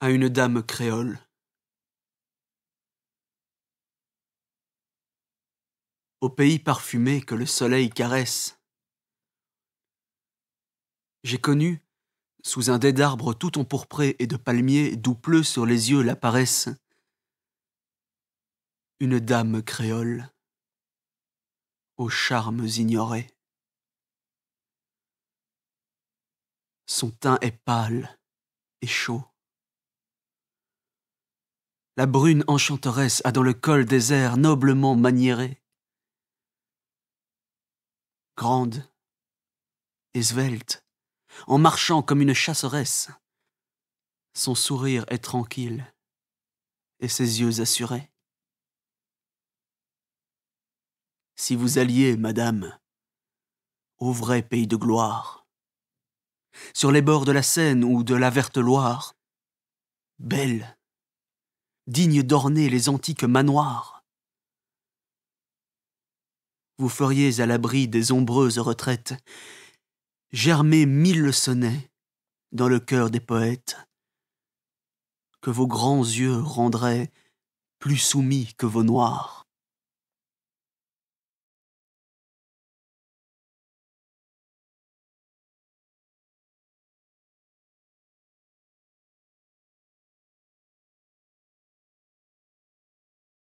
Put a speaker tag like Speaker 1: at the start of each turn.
Speaker 1: à une dame créole. Au pays parfumé que le soleil caresse, j'ai connu, sous un dé d'arbres tout empourpré et de palmiers, d'où pleut sur les yeux la paresse, une dame créole aux charmes ignorés. Son teint est pâle et chaud la brune enchanteresse a dans le col des airs noblement maniéré. Grande et svelte, en marchant comme une chasseresse, son sourire est tranquille et ses yeux assurés. Si vous alliez, madame, au vrai pays de gloire, sur les bords de la Seine ou de la Verte Loire, belle digne d'orner les antiques manoirs. Vous feriez à l'abri des ombreuses retraites germer mille sonnets dans le cœur des poètes, que vos grands yeux rendraient plus soumis que vos noirs.